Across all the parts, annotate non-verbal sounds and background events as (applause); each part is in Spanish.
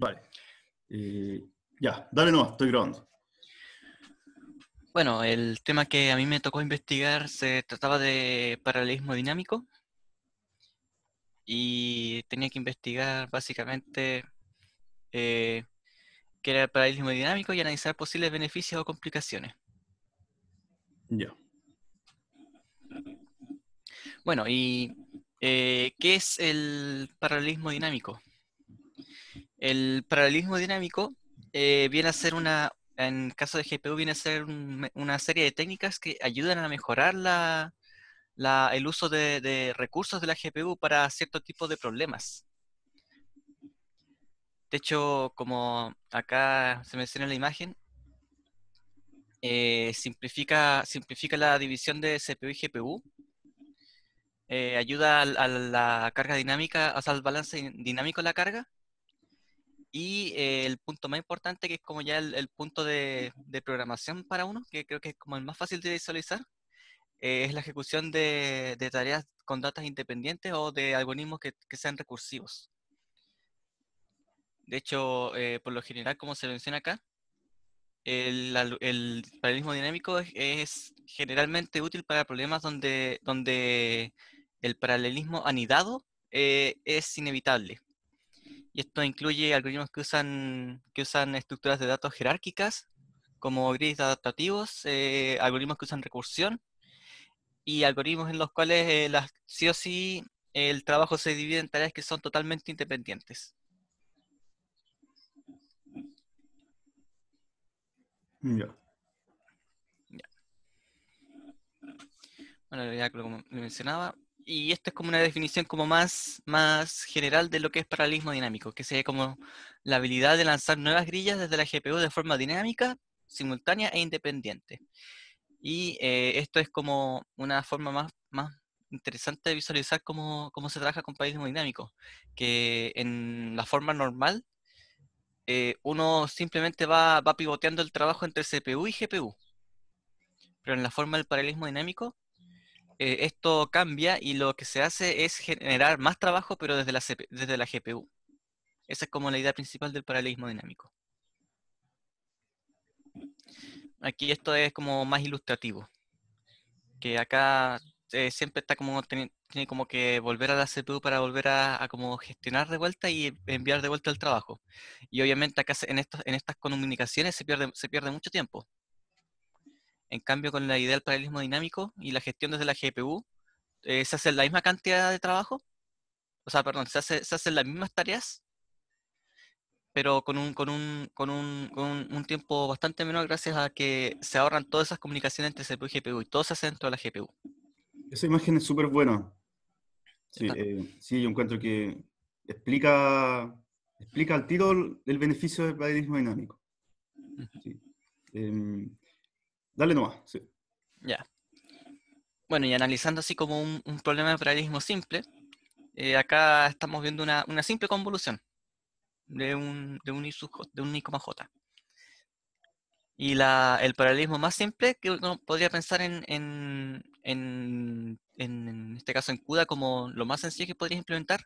Vale. Eh, ya, dale nomás, estoy grabando. Bueno, el tema que a mí me tocó investigar se trataba de paralelismo dinámico y tenía que investigar básicamente eh, qué era el paralelismo dinámico y analizar posibles beneficios o complicaciones. Ya. Bueno, ¿y eh, qué es el paralelismo dinámico? El paralelismo dinámico eh, viene a ser una, en caso de GPU, viene a ser una serie de técnicas que ayudan a mejorar el uso de, recursos de la GPU para cierto tipo de problemas. De hecho, como acá se menciona en la imagen, eh, simplifica, simplifica la división de CPU y GPU, eh, ayuda a, la carga dinámica, a al balance dinámico de la carga, y eh, el punto más importante, que es como ya el, punto de, programación para uno, que creo que es como el más fácil de visualizar, eh, es la ejecución de, tareas con datas independientes o de algoritmos que, sean recursivos. De hecho, eh, por lo general, como se menciona acá, el, paralelismo dinámico es, generalmente útil para problemas donde, donde el paralelismo anidado es inevitable y esto incluye algoritmos que usan, que usan estructuras de datos jerárquicas, como grids adaptativos, eh, algoritmos que usan recursión, y algoritmos en los cuales eh, sí o sí el trabajo se divide en tareas que son totalmente independientes. Ya. Bueno, ya como mencionaba, y esta es como una definición como más, más general de lo que es paralelismo dinámico, que sería como la habilidad de lanzar nuevas grillas desde la GPU de forma dinámica, simultánea e independiente. Y eh, esto es como una forma más, interesante de visualizar cómo, se trabaja con paralelismo dinámico, que en la forma normal eh, uno simplemente va, va pivoteando el trabajo entre CPU y GPU, pero en la forma del paralelismo dinámico eh, esto cambia y lo que se hace es generar más trabajo, pero desde la, desde la GPU. Esa es como la idea principal del paralelismo dinámico. Aquí esto es como más ilustrativo. Que acá eh, siempre está como tiene, como que volver a la CPU para volver a, como gestionar de vuelta y enviar de vuelta el trabajo. Y obviamente acá en en estas comunicaciones se pierde, se pierde mucho tiempo. En cambio, con la idea del paralelismo dinámico y la gestión desde la GPU, eh, se hace la misma cantidad de trabajo, o sea, perdón, se, hacen las mismas tareas, pero con un, con, un, con, un, tiempo bastante menor gracias a que se ahorran todas esas comunicaciones entre CPU y GPU, y todo se hace dentro de la GPU. Esa imagen es súper buena. Eh, sí, yo encuentro que explica, explica al tiro el beneficio del paralelismo dinámico. Sí. Em, Dale nomás, sí. Ya. Bueno, y analizando así como un, problema de paralelismo simple, eh, acá estamos viendo una, simple convolución de un, de I de un I, J. Y el paralelismo más simple que uno podría pensar en, este caso en CUDA como lo más sencillo que podrías implementar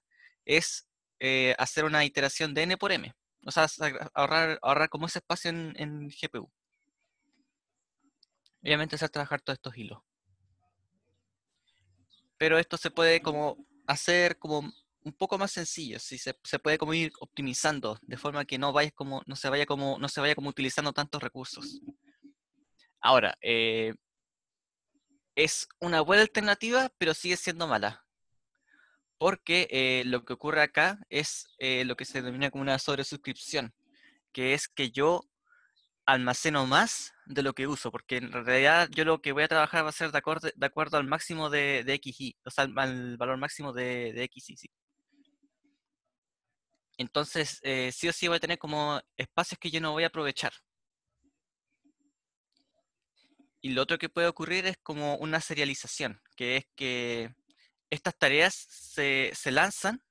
es eh, hacer una iteración de n por m. O sea, ahorrar, ahorrar como ese espacio en GPU obviamente hacer trabajar todos estos hilos. Pero esto se puede como hacer como un poco más sencillo, si se, puede como ir optimizando de forma que no vayas como no se vaya como no se vaya como utilizando tantos recursos. Ahora, eh, es una buena alternativa, pero sigue siendo mala, porque eh, lo que ocurre acá es eh, lo que se denomina como una sobresuscripción, que es que yo almaceno más de lo que uso, porque en realidad yo lo que voy a trabajar va a ser de acuerdo, al máximo de, de XY, o sea, al, valor máximo de, XY. Entonces, eh, sí o sí voy a tener como espacios que yo no voy a aprovechar. Y lo otro que puede ocurrir es como una serialización, que es que estas tareas se, lanzan,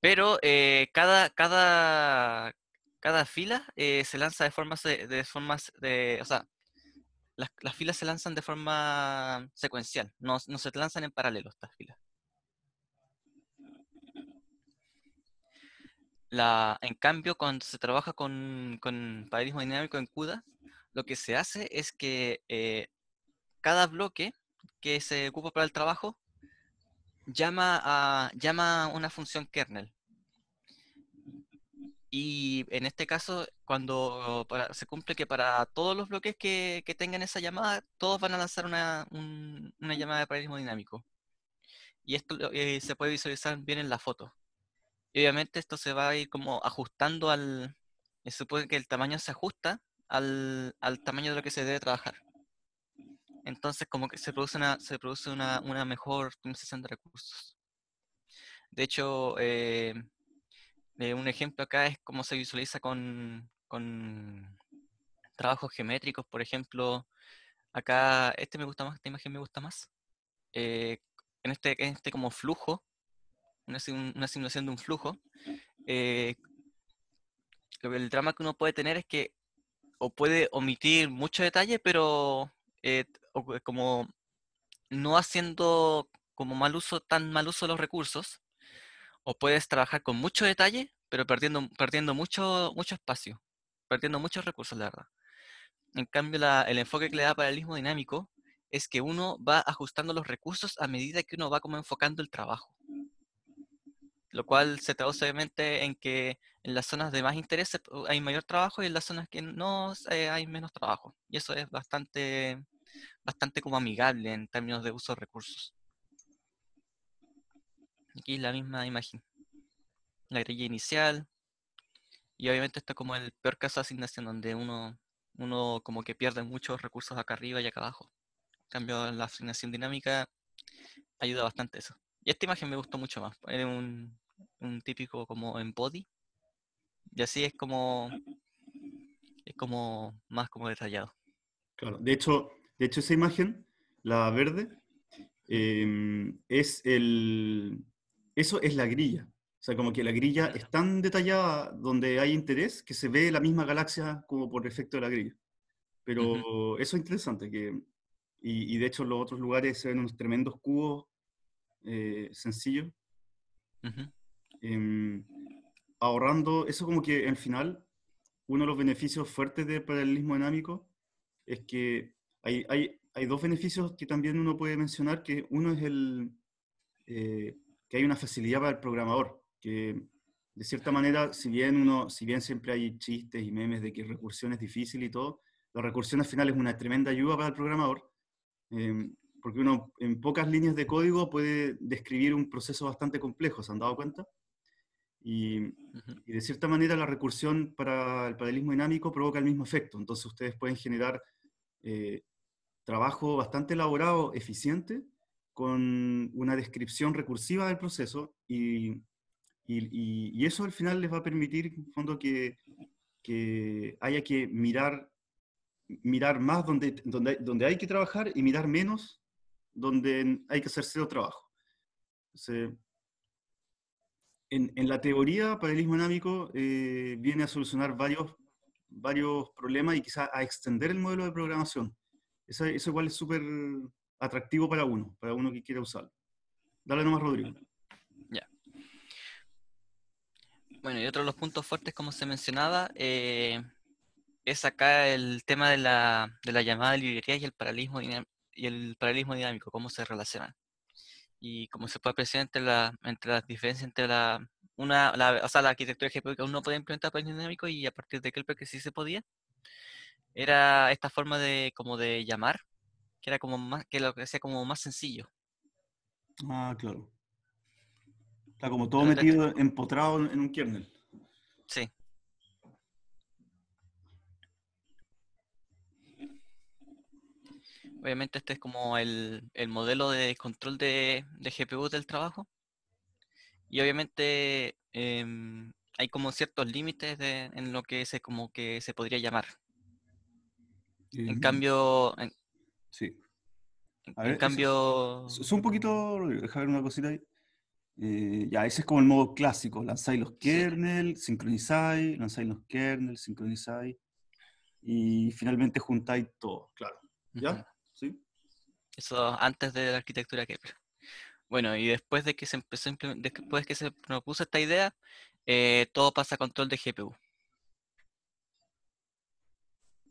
pero eh, cada, cada, cada fila eh, se lanza de forma eh, de, de, o sea, las, filas se lanzan de forma secuencial, no, se lanzan en paralelo estas filas. La, en cambio, cuando se trabaja con, con dinámico en CUDA, lo que se hace es que eh, cada bloque que se ocupa para el trabajo llama a, llama una función kernel. Y en este caso, cuando se cumple que para todos los bloques que, tengan esa llamada, todos van a lanzar una, una llamada de paralelismo dinámico. Y esto eh, se puede visualizar bien en la foto. Y obviamente esto se va a ir como ajustando al... Eh, se supone que el tamaño se ajusta al, al tamaño de lo que se debe trabajar. Entonces como que se produce una, se produce una, una mejor utilización de recursos. De hecho, eh, eh, un ejemplo acá es cómo se visualiza con, con trabajos geométricos, por ejemplo, acá, este me gusta más, esta imagen me gusta más. Eh, en, este, este como flujo, una, una simulación de un flujo, eh, el drama que uno puede tener es que o puede omitir mucho detalle, pero como no haciendo como mal uso, tan mal uso de los recursos, o puedes trabajar con mucho detalle, pero perdiendo, perdiendo mucho, mucho espacio, perdiendo muchos recursos, la verdad. En cambio, el enfoque que le da paralelismo dinámico es que uno va ajustando los recursos a medida que uno va como enfocando el trabajo. Lo cual se traduce obviamente en que en las zonas de más interés hay mayor trabajo y en las zonas que no hay menos trabajo. Y eso es bastante, bastante como amigable en términos de uso de recursos. Aquí la misma imagen. La grilla inicial. Y obviamente esto como el peor caso de asignación, donde uno, uno como que pierde muchos recursos acá arriba y acá abajo. En cambio, la asignación dinámica ayuda bastante eso. Y esta imagen me gustó mucho más. Era un, típico como embody. Y así es como es como más como detallado. Claro, de hecho, de hecho esa imagen, la verde, em, es el, eso es la grilla. O sea, como que la grilla es tan detallada donde hay interés que se ve la misma galaxia como por efecto de la grilla. Pero eso es interesante, que, y, de hecho los otros lugares se ven unos tremendos cubos eh, sencillos. Em, ahorrando, eso como que al final, uno de los beneficios fuertes del paralelismo dinámico es que hay, hay, dos beneficios que también uno puede mencionar, que uno es el... Eh, que hay una facilidad para el programador, que de cierta manera, si bien, uno, si bien siempre hay chistes y memes de que recursión es difícil y todo, la recursión al final es una tremenda ayuda para el programador, em, porque uno en pocas líneas de código puede describir un proceso bastante complejo, ¿se han dado cuenta? Y, de cierta manera la recursión para el paralelismo dinámico provoca el mismo efecto, entonces ustedes pueden generar eh, trabajo bastante elaborado, eficiente, con una descripción recursiva del proceso y, y, eso al final les va a permitir, en fondo, que, que haya que mirar, mirar más donde, donde, donde hay que trabajar y mirar menos donde hay que hacer cero trabajo. en, en, la teoría, paralelismo dinámico eh, viene a solucionar varios, varios problemas y quizá a extender el modelo de programación. Eso, eso igual es súper atractivo para uno, para uno que quiera usarlo. Dale nomás, Rodrigo. Ya. Bueno, y otro de los puntos fuertes, como se mencionaba, eh, es acá el tema de la, llamada de librería y el paralismo y el paralismo dinámico, cómo se relacionan. Y como se puede apreciar entre, la, entre las diferencias entre la, una, la, arquitectura GPU que uno podía implementar el dinámico y a partir de Kelper que sí se podía, era esta forma de, como de llamar que era como más, que lo que sea como más sencillo. Ah, claro. Está como todo metido, empotrado en un kernel. Sí. Obviamente este es como el, modelo de control de, GPU del trabajo. Y obviamente em, hay como ciertos límites en lo que se como que se podría llamar. En cambio, Sí. A en ver, cambio... Es, un poquito, deja ver una cosita ahí. Eh, ya, ese es como el modo clásico. Lanzáis los kernel, sincronizáis, lanzáis los kernels, sincronizáis. Y finalmente juntáis todo, claro. ¿Ya? Sí. Eso antes de la arquitectura Kepler. Bueno, y después de que se empezó después que se propuso esta idea, eh, todo pasa a control de GPU.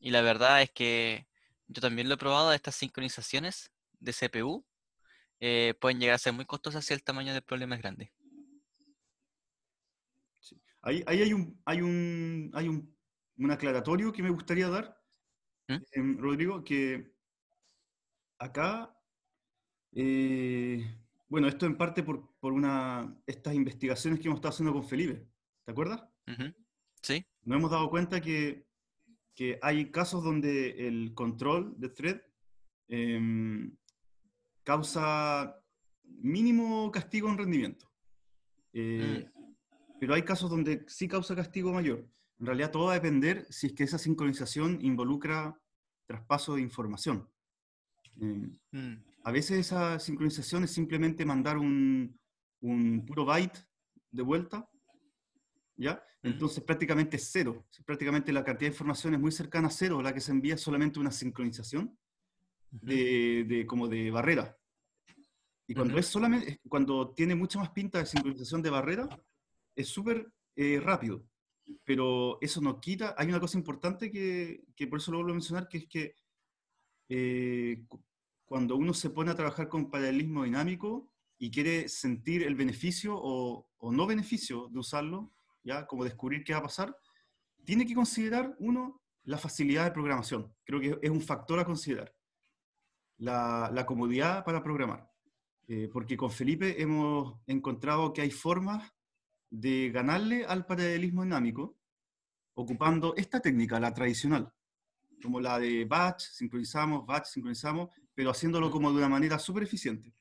Y la verdad es que yo también lo he probado, estas sincronizaciones de CPU eh, pueden llegar a ser muy costosas si el tamaño del problema es grande. Ahí, hay un, hay hay un, aclaratorio que me gustaría dar, ¿Mm? em, Rodrigo, que acá, eh, bueno, esto en parte por, por, una, estas investigaciones que hemos estado haciendo con Felipe, ¿te acuerdas? Sí. Nos hemos dado cuenta que que hay casos donde el control de thread em, causa mínimo castigo en rendimiento. Eh, mm. Pero hay casos donde sí causa castigo mayor. En realidad todo va a depender si es que esa sincronización involucra traspaso de información. Eh, mm. A veces esa sincronización es simplemente mandar un, un puro byte de vuelta, ¿ya? Entonces prácticamente es cero, prácticamente la cantidad de información es muy cercana a cero, la que se envía solamente una sincronización de, como de barrera. Y cuando, es solamente, cuando tiene mucha más pinta de sincronización de barrera, es súper eh, rápido. Pero eso no quita, hay una cosa importante que, por eso lo vuelvo a mencionar, que es que eh, cuando uno se pone a trabajar con paralelismo dinámico y quiere sentir el beneficio o no beneficio de usarlo, ya como descubrir qué va a pasar, tiene que considerar uno la facilidad de programación. Creo que es un factor a considerar. La, comodidad para programar. Eh, porque con Felipe hemos encontrado que hay formas de ganarle al paralelismo dinámico ocupando esta técnica, la tradicional, como la de batch, sincronizamos, batch, sincronizamos, pero haciéndolo como de una manera súper eficiente.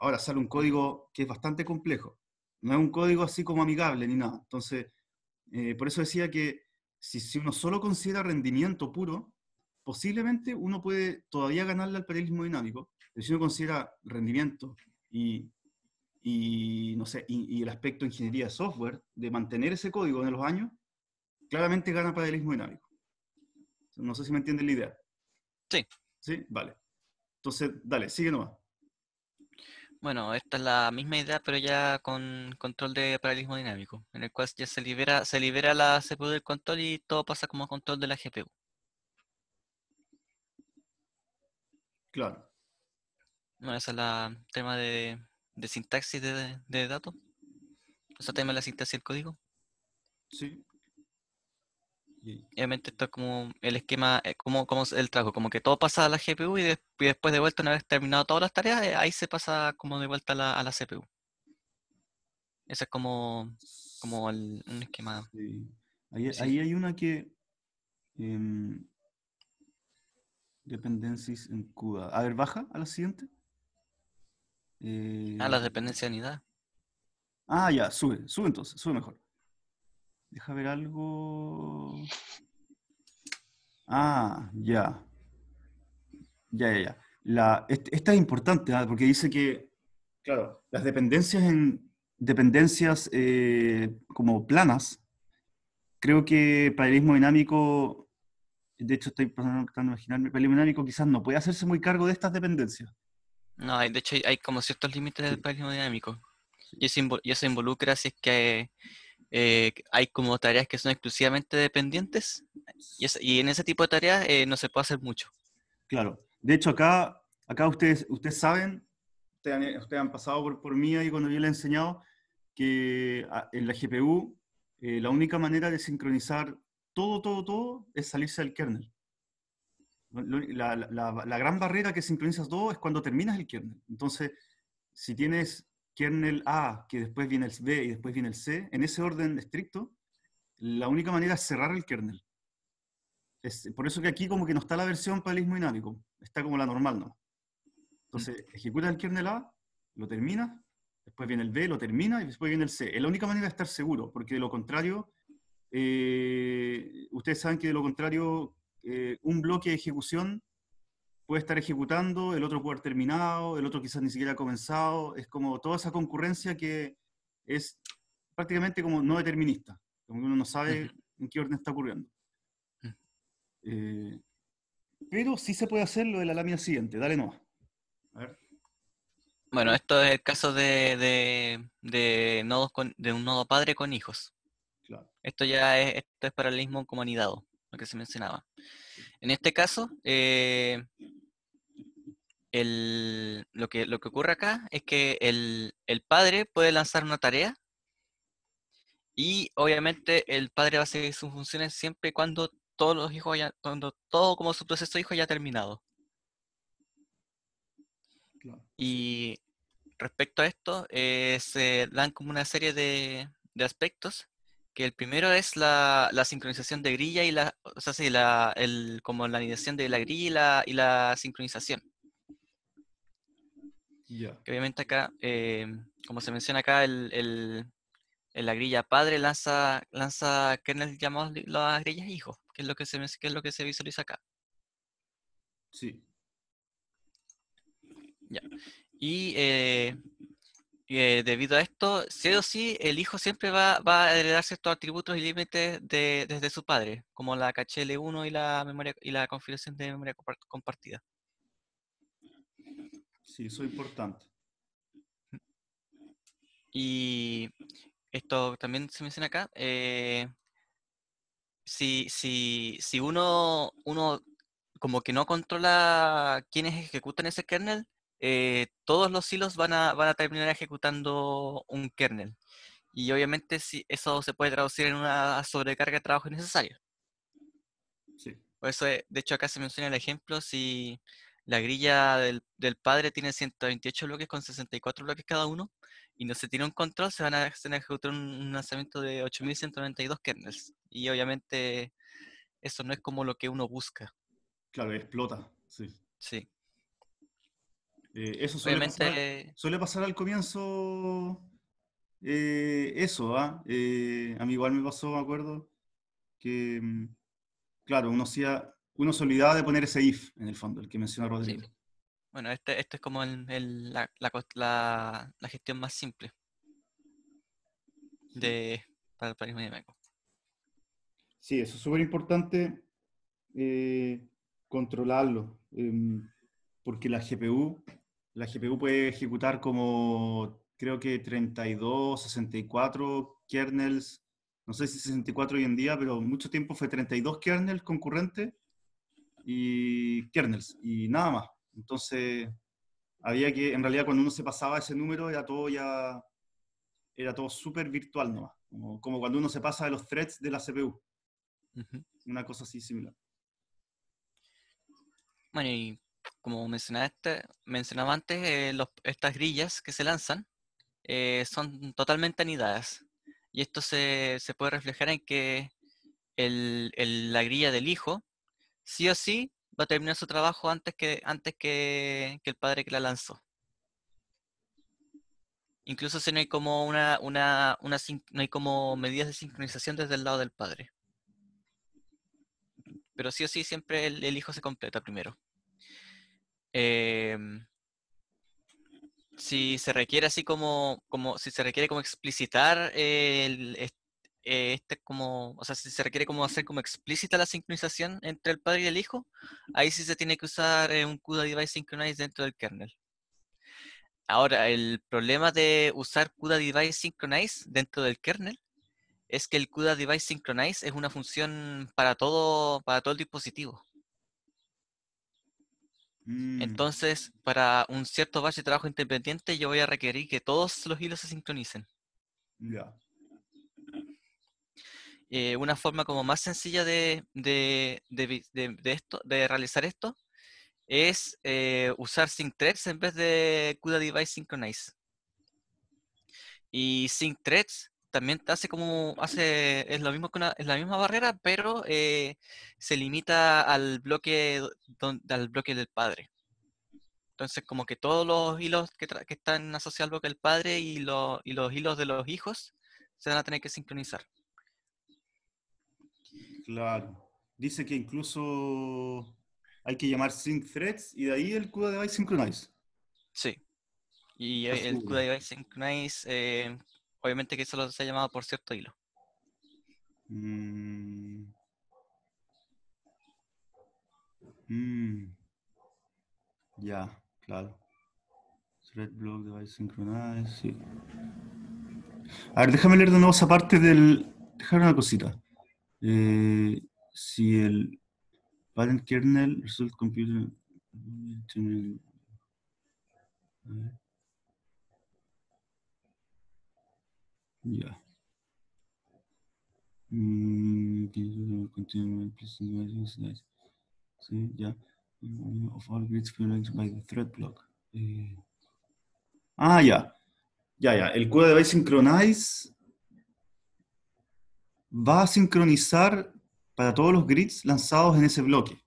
Ahora sale un código que es bastante complejo, no es un código así como amigable ni nada. Entonces, eh, por eso decía que si, uno solo considera rendimiento puro, posiblemente uno puede todavía ganarle al paralelismo dinámico, pero si uno considera rendimiento y, no sé, y, y, el aspecto de ingeniería de software, de mantener ese código en los años, claramente gana paralelismo dinámico. No sé si me entiende la idea. Sí. Sí, vale. Entonces, dale, sigue nomás. Bueno, esta es la misma idea, pero ya con control de paralelismo dinámico, en el cual ya se libera, se libera la CPU del control y todo pasa como control de la GPU. Claro. Bueno, ese es el tema de, sintaxis de, de datos. Ese tema de la sintaxis del código. Sí obviamente esto es como el esquema, eh, como, como el trabajo, como que todo pasa a la GPU y, después de vuelta, una vez terminado todas las tareas, eh, ahí se pasa como de vuelta a la, CPU. Ese es como, como el, un esquema. Sí. Ahí, hay una que... Dependencies em, dependencias en CUDA. A ver, baja a la siguiente. A ah, las eh, dependencias de unidad. Ah, ya, sube, sube entonces, sube mejor. Deja ver algo. Ah, ya. Ya, ya, ya. La, esta es importante, ah, porque dice que, claro, las dependencias en dependencias eh, como planas, creo que paralelismo dinámico, de hecho estoy tratando de imaginarme, paralelismo dinámico quizás no puede hacerse muy cargo de estas dependencias. No, de hecho hay como ciertos límites del paralelismo dinámico. Y eso, involucra si es que eh, hay como tareas que son exclusivamente dependientes y, y en ese tipo de tareas eh, no se puede hacer mucho. Claro. De hecho, acá, acá ustedes, ustedes saben, ustedes han, eh, pasado por, por mí ahí cuando yo les he enseñado que ah, en la GPU la única manera de sincronizar todo, todo, todo es salirse del kernel. La, la, la gran barrera que sincronizas todo es cuando terminas el kernel. Entonces, si tienes kernel A, que después viene el B y después viene el C, en ese orden estricto, la única manera es cerrar el kernel. Es, por eso que aquí como que no está la versión para el dinámico, está como la normal, ¿no? Entonces, mm. ejecuta el kernel A, lo termina, después viene el B, lo termina y después viene el C. Es la única manera de estar seguro, porque de lo contrario, eh, ustedes saben que de lo contrario, eh, un bloque de ejecución puede estar ejecutando, el otro puede haber terminado, el otro quizás ni siquiera ha comenzado. Es como toda esa concurrencia que es prácticamente como no determinista, como uno no sabe en qué orden está ocurriendo. Mm. Eh, pero sí se puede hacer lo de la lámina siguiente, dale no. Bueno, esto es el caso de, de, de nodos de un nodo padre con hijos. Esto ya es, esto es paralelismo comunidad, lo que se mencionaba. En este caso, eh, lo, que, lo que ocurre acá es que el, padre puede lanzar una tarea y obviamente el padre va a seguir sus funciones siempre y cuando todos los hijos cuando todo como su proceso de hijo haya terminado. Y respecto a esto, eh, se dan como una serie de, de aspectos que el primero es la, la sincronización de grilla y la, o sea, sí, la, el, como la anidación de la grilla y la, sincronización ya sincronización. Obviamente acá, eh, como se menciona acá, el, el, la grilla padre lanza, lanza kernel llamados las grillas hijo que es lo que se, que lo que se visualiza acá. Sí. Ya. Y eh, eh, debido a esto, sí o sí, el hijo siempre va, va a heredar ciertos atributos y límites de, desde su padre, como la caché L1 y la memoria y la configuración de memoria compartida. Sí, eso es importante. Y esto también se menciona acá. Eh, si, si, si uno, uno como que no controla quienes ejecutan ese kernel, eh, todos los hilos van a, terminar ejecutando un kernel. Y obviamente si eso se puede traducir en una sobrecarga de trabajo innecesaria. Por eso, eh, de hecho, acá se menciona el ejemplo, si la grilla del, padre tiene 128 bloques con 64 bloques cada uno, y no se tiene un control, se van a, se ejecutar un, lanzamiento de 8192 kernels. Y obviamente eso no es como lo que uno busca. Claro, explota, sí. Sí. Eh, eso suele, pasar, al comienzo eh, eso, ¿ah? eh, a mí igual me pasó, me acuerdo, que, mm, claro, uno, hacía, uno se olvidaba de poner ese if en el fondo, el que menciona Rodrigo. Bueno, este, este es como la, gestión más simple de, para el de dinámico. Sí, eso es súper importante controlarlo, em, porque la GPU la GPU puede ejecutar como creo que 32, 64 kernels, no sé si 64 hoy en día, pero mucho tiempo fue 32 kernels concurrentes y kernels y nada más. Entonces, había que, en realidad cuando uno se pasaba ese número era todo ya, era todo súper virtual nomás, como, cuando uno se pasa de los threads de la CPU. Una cosa así similar. Bueno, y como mencionaba este, antes, eh, estas grillas que se lanzan eh, son totalmente anidadas. Y esto se, puede reflejar en que la grilla del hijo, sí o sí, va a terminar su trabajo antes que, el padre que la lanzó. Incluso si no hay como una, medidas de sincronización desde el lado del padre. Pero sí o sí siempre el hijo se completa primero. Em, si se requiere así como, como si se requiere como explicitar este, como, o sea, si se requiere como hacer como explícita la sincronización entre el padre y el hijo, ahí sí se tiene que usar eh, un CUDA device synchronize dentro del kernel. Ahora, el problema de usar CUDA device synchronize dentro del kernel es que el CUDA device synchronize es una función para todo para todo el dispositivo. Mm. Entonces, para un cierto batch de trabajo independiente, yo voy a requerir que todos los hilos se sincronicen. Eh, una forma como más sencilla de, esto, de realizar esto es eh, usar SyncThreads en vez de CUDA Device Synchronize. Y SyncThreads también hace como, hace, es lo mismo que es la misma barrera, pero eh, se limita al bloque, al bloque del padre. Entonces, como que todos los hilos que, están asociados al bloque del padre y, los hilos de los hijos se van a tener que sincronizar. Claro. Dice que incluso hay que llamar sync threads y de ahí el CUDA device synchronize. Sí. Y el CUDA device synchronize eh, Obviamente que eso lo se ha llamado por cierto hilo. Mm. Mm. Ya, claro. Thread block device synchronized, sí. A ver, déjame leer de nuevo esa parte del. Dejar una cosita. Eh, si el parent kernel result computer. Mm, Ya. Mm, sí, ya. Of all grids by the thread block. Eh, ah, ya. Ya, ya. El de Device Synchronize va a sincronizar para todos los grids lanzados en ese bloque.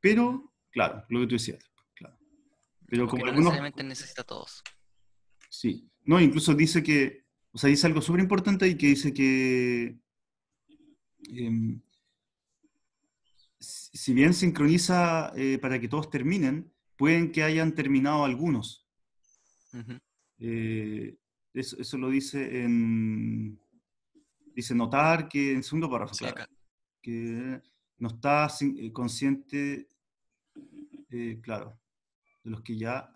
Pero, claro, lo que tú decías. Claro. Pero como no necesariamente necesita todos. Sí. No, incluso dice que o sea, dice algo súper importante y que dice que em, si bien sincroniza eh, para que todos terminen, pueden que hayan terminado algunos. Eh, eso, lo dice en... Dice notar que en segundo párrafo, que no está eh, consciente, claro, de los que ya,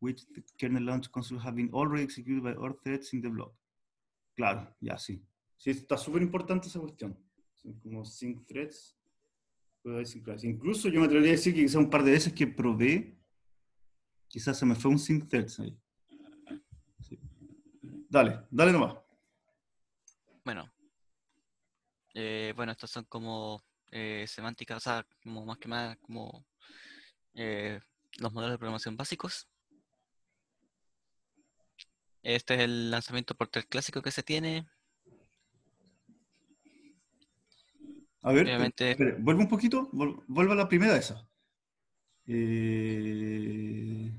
which kernel launch console have been already executed by all threads in the block. Claro, ya sí. Sí, está súper importante esa cuestión. como sync threads. Incluso yo me atrevería a decir que quizá un par de veces que probé, quizás se me fue un sync threads ahí. Dale, dale nomás. Bueno. Eh, bueno, estas son como eh, semánticas, o sea, como más que más como eh, los modelos de programación básicos. Este es el lanzamiento por tres clásico que se tiene. A ver, vuelvo un poquito, vuelvo a la primera esa. Eh,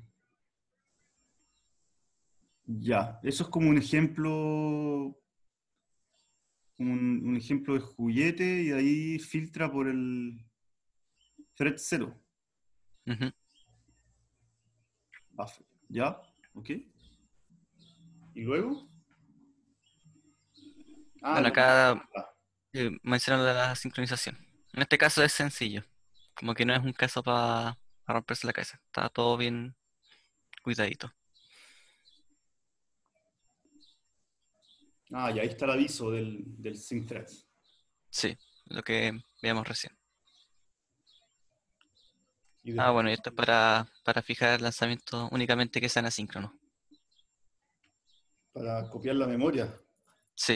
ya, eso es como un ejemplo, un, ejemplo de juguete y ahí filtra por el thread 0. ¿Ya? ¿Ok? ¿Y luego? Ah, bueno, acá eh, mencionan la sincronización. En este caso es sencillo. Como que no es un caso para romperse la cabeza. Está todo bien cuidadito. Ah, y ahí está el aviso del, del sync Sí, lo que veíamos recién. Ah, bueno, y esto es para, para fijar el lanzamiento únicamente que sean asíncronos. Para copiar la memoria. Sí.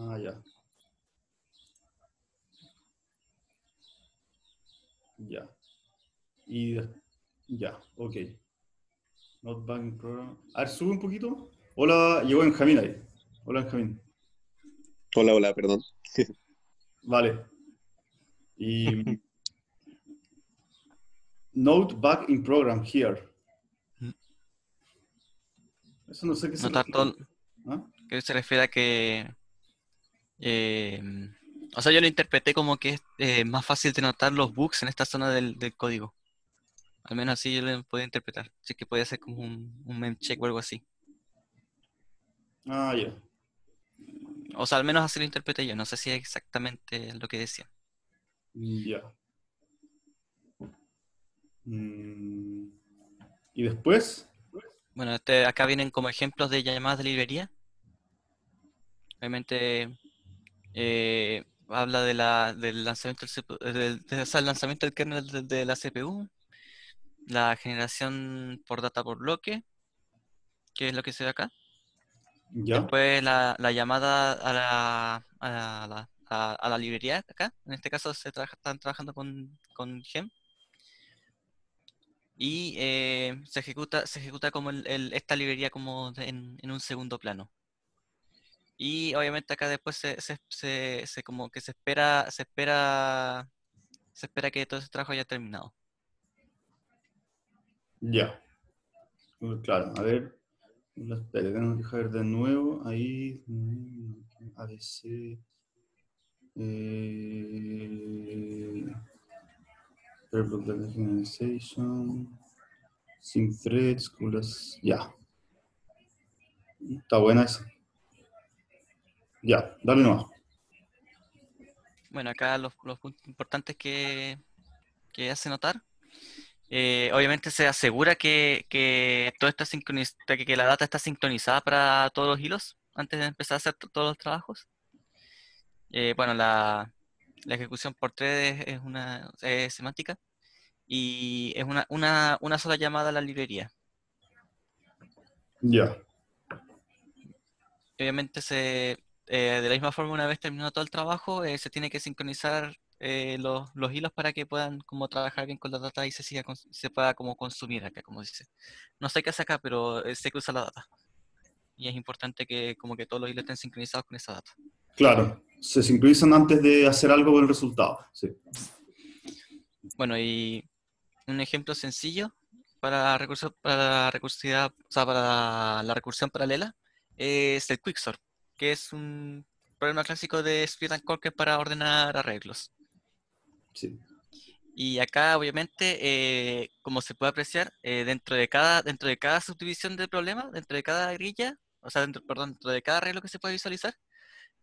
Ah, ya. Ya. Y ya, ok. Not in program. A ver, sube un poquito. Hola, llegó Benjamín ahí. Hola, Benjamín. Hola, hola, perdón. (laughs) vale. Y. (laughs) Note back in program here. Eso no sé qué Notar se Todo, ¿Ah? Que se refiere a que. Eh, o sea, yo lo interpreté como que es eh, más fácil de notar los bugs en esta zona del, código. Al menos así yo lo puedo interpretar. Así que puede ser como un, un o algo así. Ah, ya. O sea, al menos así lo interpreté yo. No sé si es exactamente lo que decía. Ya. Mm. ¿Y después? Bueno, este, acá vienen como ejemplos de llamadas de librería. Obviamente eh, habla de del lanzamiento del, eh, del, lanzamiento del kernel de, la CPU, la generación por data por bloque, que es lo que se ve acá. Después la, llamada a la, a la, a, la librería acá. En este caso se están trabajando con, con GEM y eh, se ejecuta, se ejecuta como esta librería como en, un segundo plano. Y obviamente acá después se, se, como que se espera, se espera, se espera que todo ese trabajo haya terminado. Ya. Claro, a ver. Espera, tengo que dejar de nuevo. Ahí. Mm, ABC. Eh, generalization, sync threads, ya. Está buena esa. Ya, dale Bueno, acá los, puntos importantes que, hace notar eh, obviamente se asegura que, todo está que, que la data está sincronizada para todos los hilos antes de empezar a hacer todos los trabajos. Eh, bueno, la, la ejecución por tres es, una es semántica y es una, sola llamada a la librería. Ya. Obviamente se, eh, de la misma forma, una vez terminado todo el trabajo, eh, se tiene que sincronizar eh, los, hilos para que puedan como trabajar bien con la data y se, siga se pueda como consumir acá, como dice. No sé qué hace acá, pero se cruza la data. Y es importante que como que todos los hilos estén sincronizados con esa data. Claro se sincronizan antes de hacer algo con el resultado. Bueno, y un ejemplo sencillo para para recursividad, para la recursión paralela es el Quicksort, que es un problema clásico de Speed and Cork para ordenar arreglos. Y acá, obviamente, eh, como se puede apreciar, eh, dentro de cada dentro de cada subdivisión del problema, dentro de cada grilla, o sea, dentro, dentro de cada arreglo que se puede visualizar,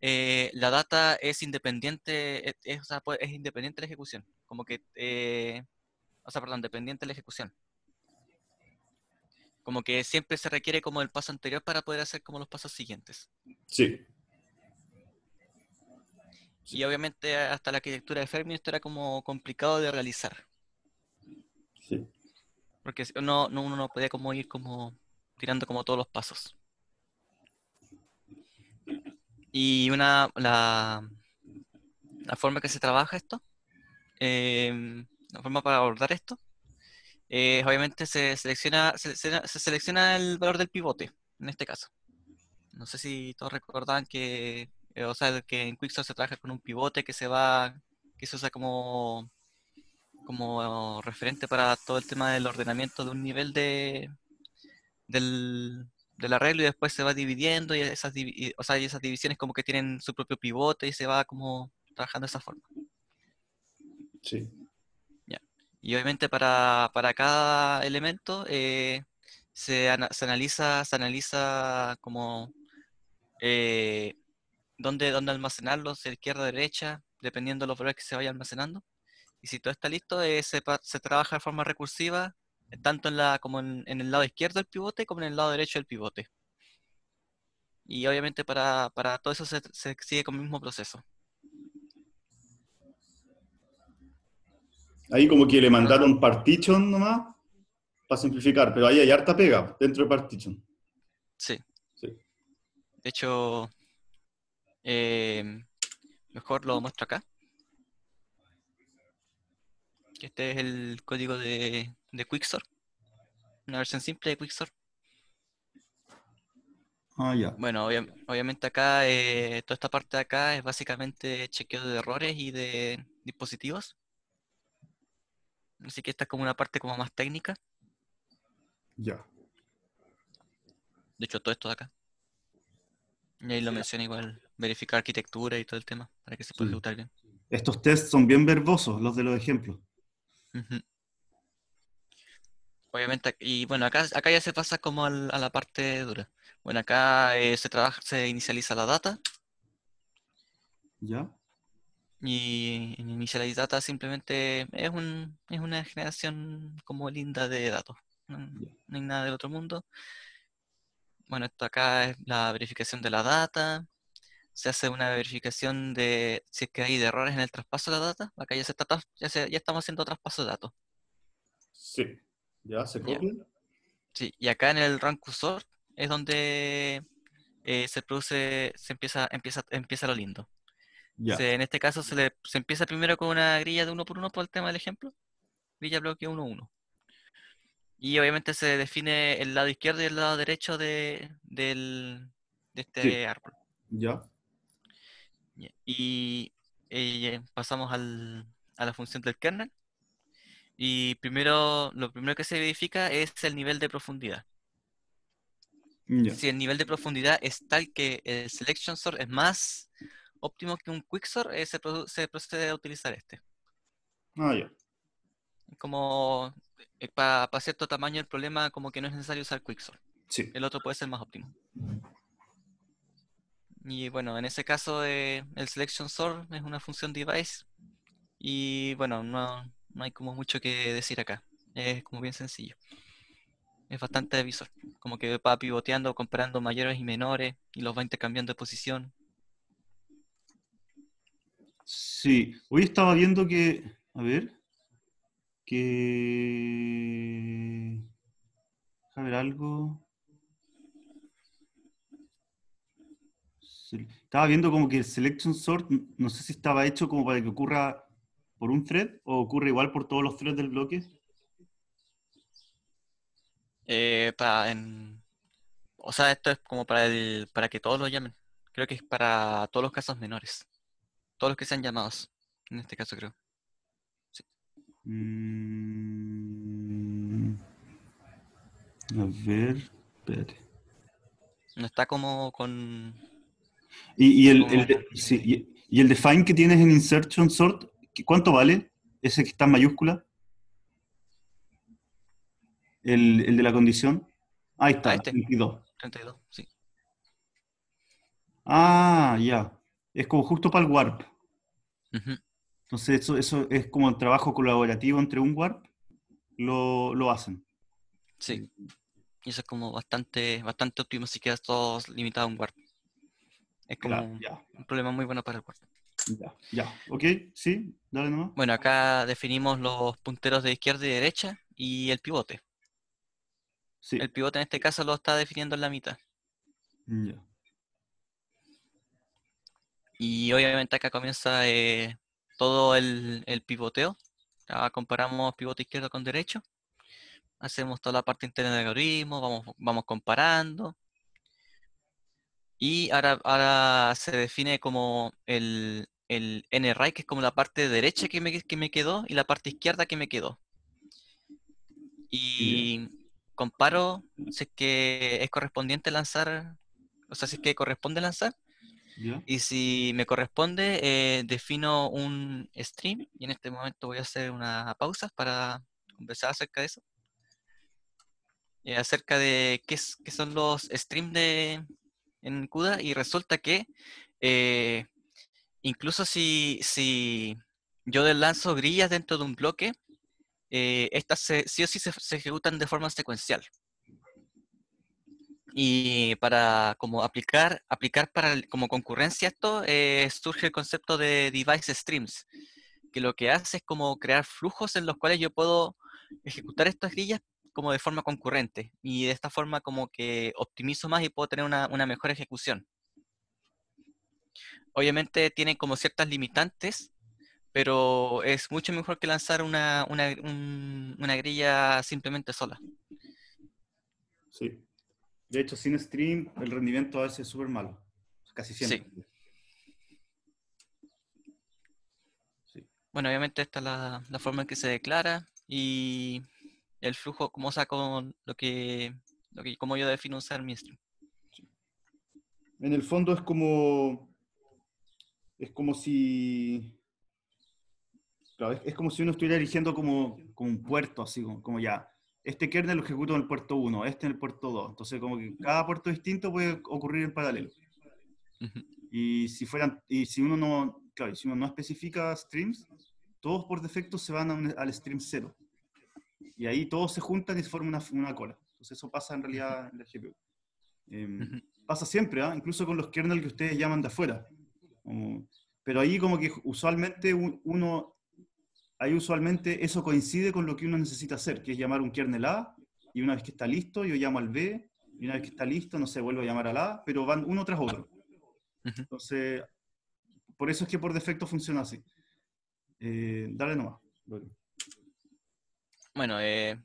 eh, la data es independiente, e, pues, es, independiente de la ejecución. Como que, eh, o sea, perdón, dependiente de la ejecución. Como que siempre se requiere como el paso anterior para poder hacer como los pasos siguientes. Sí. Y obviamente hasta la arquitectura de Fermi esto era como complicado de realizar. Sí. Porque uno no podía como ir como tirando como todos los pasos. Y una, la, forma que se trabaja esto, em, la forma para abordar esto, obviamente se selecciona, se, selecciona el valor del pivote, en este caso. No sé si todos recuerdan que, eh, o que en QuickStore se trabaja con un pivote que se va, que se usa como, como referente para todo el tema del ordenamiento de un nivel de, del, del arreglo y después se va dividiendo y esas, o sea, y esas divisiones como que tienen su propio pivote y se va como trabajando de esa forma. Sí. Y obviamente para, para cada elemento eh, se, se, analiza, se analiza como eh, dónde, dónde almacenarlos, izquierda o derecha, dependiendo de los valores que se vaya almacenando. Y si todo está listo, eh, se, se trabaja de forma recursiva tanto en, la, como en, el lado izquierdo del pivote como en el lado derecho del pivote. Y obviamente para, para todo eso se, sigue con el mismo proceso. Ahí como que le mandaron partition nomás para simplificar, pero ahí hay harta pega dentro de partition. Sí. De hecho, eh, mejor lo muestro acá. Este es el código de, de Quicksort. Una versión simple de Quicksort. Ah, ya. Bueno, obviamente acá, eh, toda esta parte de acá es básicamente chequeo de errores y de dispositivos. Así que esta es como una parte como más técnica. Ya. De hecho, todo esto de acá. Y ahí lo menciona igual, verificar arquitectura y todo el tema, para que se pueda ejecutar bien. Estos tests son bien verbosos, los de los ejemplos. Obviamente, y bueno, acá, acá ya se pasa como a la parte dura. Bueno, acá eh, se trabaja, se inicializa la data. ¿Ya? Y la data simplemente es, un, es una generación como linda de datos. No, hay nada del otro mundo. Bueno, esto acá es la verificación de la data. Se hace una verificación de si es que hay errores en el traspaso de la data. Acá ya, se está, ya estamos haciendo traspaso de datos. Sí. Ya, se copian. Sí, y acá en el rank cursor es donde eh, se produce, se empieza, empieza, empieza lo lindo. en este caso se, empieza primero con una grilla de 1 por 1 por el tema del ejemplo. Grilla bloque 1-1. Y obviamente se define el lado izquierdo y el lado derecho de, este árbol. Ya. Y, eh, pasamos a la función del kernel. Y primero, lo primero que se verifica es el nivel de profundidad. Si el nivel de profundidad es tal que el selection sort es más óptimo que un quicksort, eh, se, procede a utilizar este. Ah, ya. Como eh, para cierto tamaño el problema, como que no es necesario usar quicksort. Sí. El otro puede ser más óptimo. Y bueno, en ese caso eh, el selection sort es una función device y bueno, no, no hay como mucho que decir acá. Es como bien sencillo. Es bastante visual. Como que va pivoteando, comprando mayores y menores y los va intercambiando de posición. Sí, hoy estaba viendo que, a ver, que... A ver, algo... Estaba viendo como que el selection sort, no sé si estaba hecho como para que ocurra por un thread o ocurre igual por todos los threads del bloque? Eh, o sea, esto es como para, para que todos lo llamen. Creo que es para todos los casos menores. Todos los que sean llamados. En este caso, creo. Mm, a ver, espérate. No está como con. Y, y el, y, el define que tienes en insertion sort ¿Cuánto vale ese que está en mayúscula? El, de la condición. Ahí está, 32. 32, sí. Ah, ya. Es como justo para el warp. Entonces, eso, es como el trabajo colaborativo entre un warp. Lo, hacen. Sí. Y eso es como bastante, bastante óptimo si quedas todos limitado a un warp. Es como un problema muy bueno para el warp. Ya, ok, sí, dale nomás. Bueno, acá definimos los punteros de izquierda y derecha y el pivote. El pivote en este caso lo está definiendo en la mitad. Y obviamente acá comienza eh, todo el, pivoteo. Acá comparamos pivote izquierdo con derecho. Hacemos toda la parte interna del algoritmo, vamos, vamos comparando. Y ahora, ahora se define como el, el NRI, que es como la parte derecha que me, que me quedó y la parte izquierda que me quedó. Y comparo si es que es correspondiente lanzar, o sea, si es que corresponde lanzar. Y si me corresponde, eh, defino un stream y en este momento voy a hacer una pausa para conversar acerca de eso. Eh, acerca de qué, es, son los streams de, en CUDA y resulta que eh, incluso si, si yo lanzo grillas dentro de un bloque, eh, estas sí o sí se, ejecutan de forma secuencial. Y para como aplicar, aplicar para, como concurrencia esto, eh, surge el concepto de device streams, que lo que hace es como crear flujos en los cuales yo puedo ejecutar estas grillas como de forma concurrente. Y de esta forma como que optimizo más y puedo tener una mejor ejecución obviamente tienen como ciertas limitantes, pero es mucho mejor que lanzar una, grilla simplemente sola. Sí. De hecho, sin stream, el rendimiento a veces es súper malo. Casi siempre. Sí. Bueno, obviamente esta es la, forma en que se declara y el flujo, cómo saco lo que, lo que como yo defino usar mi stream. En el fondo es como es como si. Claro, es, como si uno estuviera eligiendo como, un puerto, así como, como, ya. Este kernel lo ejecuto en el puerto 1, este en el puerto 2. Entonces, como que cada puerto distinto puede ocurrir en paralelo. Y si fueran, y si uno no, claro, si uno no especifica streams, todos por defecto se van al stream 0. Y ahí todos se juntan y se forma una, una cola. Entonces eso pasa en realidad en la GPU. Em, pasa siempre, ¿ah? incluso con los kernels que ustedes llaman de afuera. Pero ahí como que usualmente uno, ahí usualmente eso coincide con lo que uno necesita hacer, que es llamar un kernel A, y una vez que está listo, yo llamo al B, y una vez que está listo, no se sé, vuelvo a llamar al A, pero van uno tras otro. Entonces, por eso es que por defecto funciona así. Eh, dale nomás. Bueno, eh,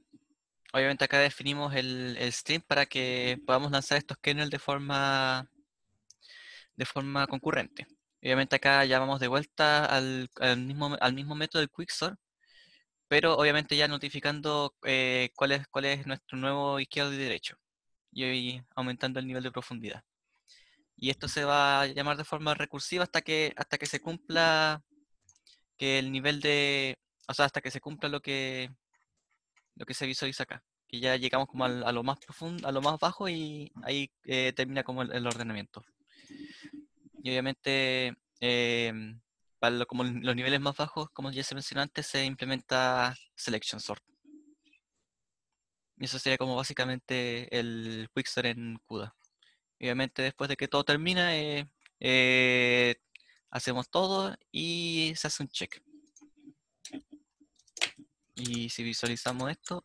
obviamente acá definimos el, el, stream para que podamos lanzar estos kernels de forma de forma concurrente. Obviamente acá ya vamos de vuelta al, mismo, al mismo método del Quicksort, pero obviamente ya notificando eh, cuál, es, cuál es nuestro nuevo izquierdo y derecho y, aumentando el nivel de profundidad. Y esto se va a llamar de forma recursiva hasta que, hasta que se cumpla que el nivel de, o sea, hasta que se cumpla lo que, lo que se visualiza acá. Que ya llegamos como a lo más profundo, a lo más bajo y ahí eh, termina como el ordenamiento. Y obviamente, em, para los niveles más bajos, como ya se mencionó antes, se implementa Selection Sort. Y eso sería como básicamente el Quicksort en CUDA. obviamente después de que todo termina, eh, eh, hacemos todo y se hace un check. Y si visualizamos esto,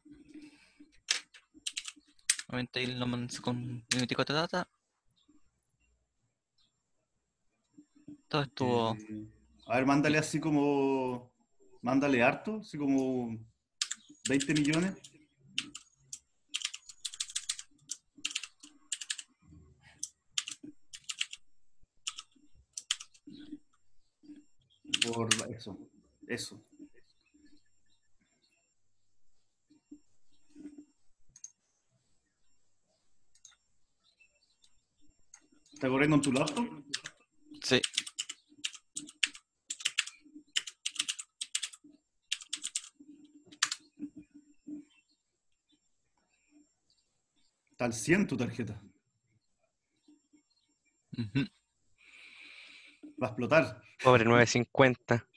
obviamente mandamos con 24 data, Esto eh, a ver, mándale así como. Mándale harto, así como 20 millones. Por eso, eso. ¿Está corriendo en tu lado Sí. Está al 100 tu tarjeta. Va a explotar. Pobre 950.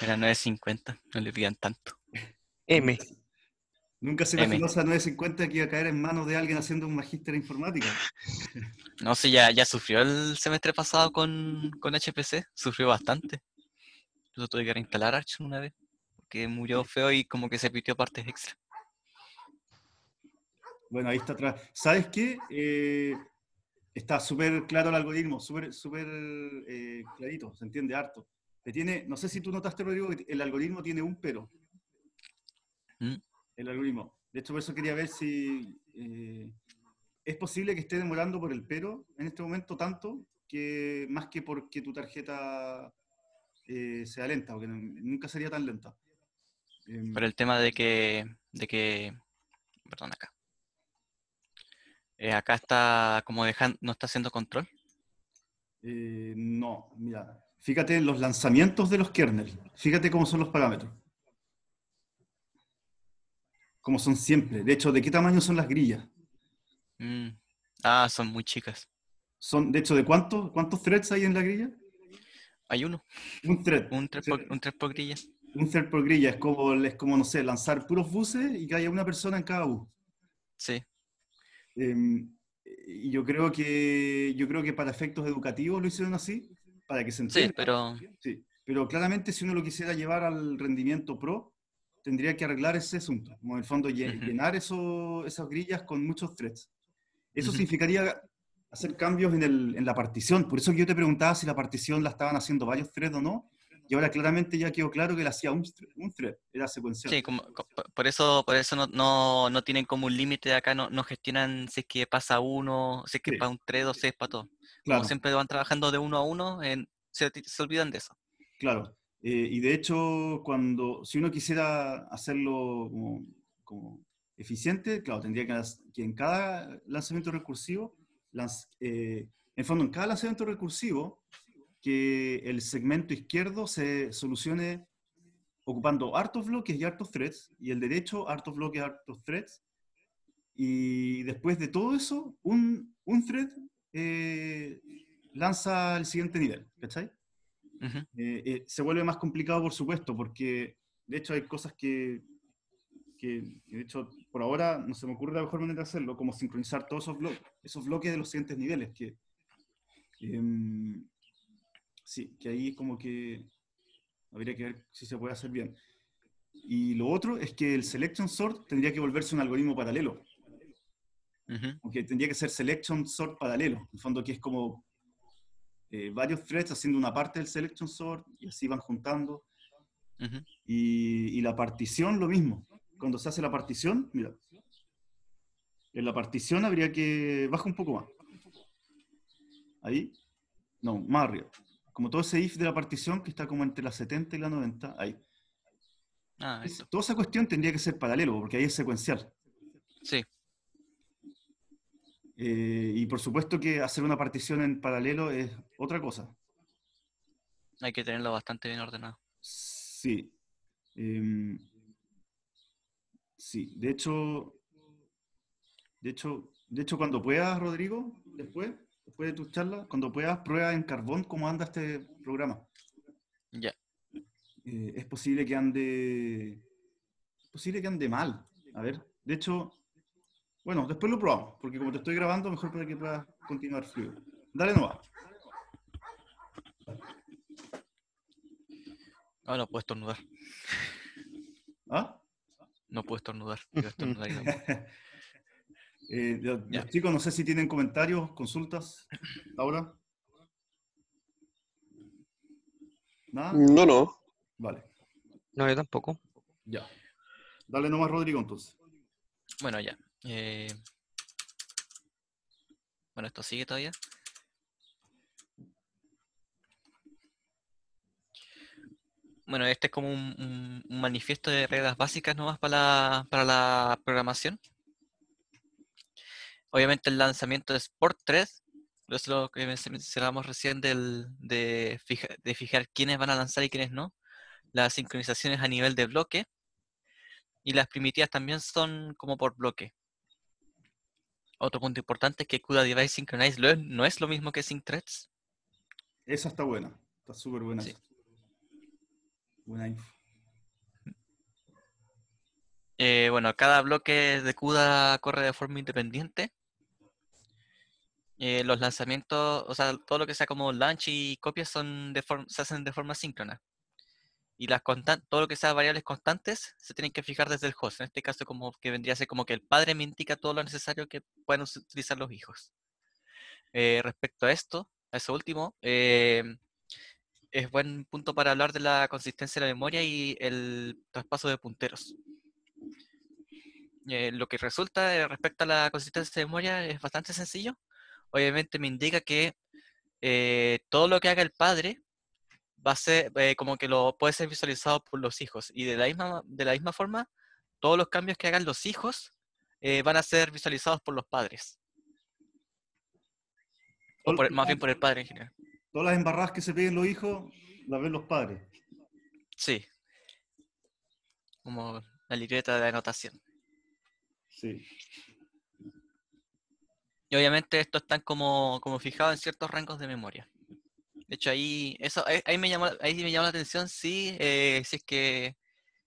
Era 950, no le pidan tanto. M. Nunca se imaginó esa 950 que iba a caer en manos de alguien haciendo un magíster en informática. No sé, ya, sufrió el semestre pasado con, HPC, sufrió bastante. Yo tuve que reinstalar Arch una vez, porque murió feo y como que se pitió partes extra. Bueno, ahí está atrás. ¿Sabes qué? Eh, está súper claro el algoritmo, súper súper eh, clarito, se entiende harto. Te tiene, no sé si tú notaste, Rodrigo, que el algoritmo tiene un pero. Mm. El algoritmo. De hecho, por eso quería ver si eh, es posible que esté demorando por el pero en este momento tanto que más que porque tu tarjeta sea lenta, porque nunca sería tan lenta. Em, por el tema de que, de que, perdón acá, eh, acá está como dejando, no está haciendo control. Eh, no, mira, fíjate los lanzamientos de los kernels, fíjate cómo son los parámetros. Como son siempre. De hecho, ¿de qué tamaño son las grillas? Mm, ah, son muy chicas. Son, de hecho, ¿de cuántos, cuántos threads hay en la grilla? Hay uno. Un thread. Un thread por, grilla. Un thread por grilla es como, es como, no sé, lanzar puros buses y que haya una persona en cada bus. Sí. Em, y yo creo que yo creo que para efectos educativos lo hicieron así, para que se entienda. Sí, pero sí, pero claramente si uno lo quisiera llevar al rendimiento pro, tendría que arreglar ese asunto, como en el fondo llenar esas grillas con muchos threads. Eso significaría hacer cambios en, el, en, la partición. Por eso que yo te preguntaba si la partición la estaban haciendo varios threads o no, y ahora claramente ya quedó claro que él hacía un, thread, era secuencial. Sí, como, por eso, por eso no, no, no tienen como un límite acá, no, gestionan si es que pasa uno, si es que pasa un thread o si es para todo. Como siempre van trabajando de uno a uno, en, se, olvidan de eso. Claro. Eh, y de hecho, cuando, si uno quisiera hacerlo como, como eficiente, claro, tendría que, en cada lanzamiento recursivo, eh, en fondo, en cada lanzamiento recursivo, que el segmento izquierdo se solucione ocupando hartos bloques y hartos threads, y el derecho hartos bloques y hartos threads, y después de todo eso, un, un thread eh, lanza el siguiente nivel, ¿cachai? Eh, eh, se vuelve más complicado, por supuesto, porque de hecho hay cosas que, que, de hecho, por ahora no se me ocurre la mejor manera de hacerlo, como sincronizar todos esos bloques, esos bloques de los siguientes niveles, que, que em, Sí, que ahí como que habría que ver si se puede hacer bien. Y lo otro es que el selection sort tendría que volverse un algoritmo paralelo. Uh tendría que ser selection sort paralelo. En el fondo que es como eh, varios threads haciendo una parte del selection sort y así van juntando. y, la partición lo mismo. Cuando se hace la partición, mira, en la partición habría que bajar un poco más. Ahí, no, más arriba como todo ese if de la partición que está como entre la 70 y la 90, ahí. Ah, toda esa cuestión tendría que ser paralelo, porque ahí es secuencial. Sí. Eh, y por supuesto que hacer una partición en paralelo es otra cosa. Hay que tenerlo bastante bien ordenado. Sí. Em, sí, de hecho, de hecho, de hecho, cuando puedas, Rodrigo, después, después de tu charla, cuando puedas, prueba en carbón cómo anda este programa. Ya. Eh, es posible que ande. posible que ande mal. A ver, de hecho, bueno, después lo probamos, porque como te estoy grabando, mejor para que puedas continuar fluido. Dale va Ah, no puedes tornudar. ¿Ah? No puedo tornudar estornudar ¿Ah? (laughs) los eh, chicos, no sé si tienen comentarios, consultas. ¿Ahora? ¿Nada? No, no. Vale. No, yo tampoco. Ya. Dale nomás, Rodrigo, entonces. Bueno, ya. Eh, bueno, esto sigue todavía. Bueno, este es como un, manifiesto de reglas básicas nomás para la, para la programación. Obviamente el lanzamiento de Sport 3, es lo que mencionábamos recién de, de fijar quiénes van a lanzar y quiénes no. Las sincronizaciones a nivel de bloque. Y las primitivas también son como por bloque. Otro punto importante es que CUDA Device Synchronize no es lo mismo que Sync Threads. eso está bueno Está súper buena. Buena eh, bueno, cada bloque de CUDA corre de forma independiente eh, los lanzamientos, o sea, todo lo que sea como launch y copias son de se hacen de forma síncrona. Y las todo lo que sea variables constantes se tienen que fijar desde el host. En este caso, como que vendría a ser como que el padre me indica todo lo necesario que puedan utilizar los hijos. Eh, respecto a esto, a eso último, eh, es buen punto para hablar de la consistencia de la memoria y el traspaso de punteros. lo que resulta respecto a la consistencia de memoria es bastante sencillo obviamente me indica que eh, todo lo que haga el padre va a ser eh, como que lo puede ser visualizado por los hijos. Y de la misma, de la misma forma, todos los cambios que hagan los hijos eh, van a ser visualizados por los padres. más bien por el padre en general. Todas las embarradas que se piden los hijos, las ven los padres. Sí. Como la libreta de anotación. Sí obviamente estos están como, como fijados en ciertos rangos de memoria. De hecho, ahí, eso, me, llamó, ahí me la atención eh, si, es que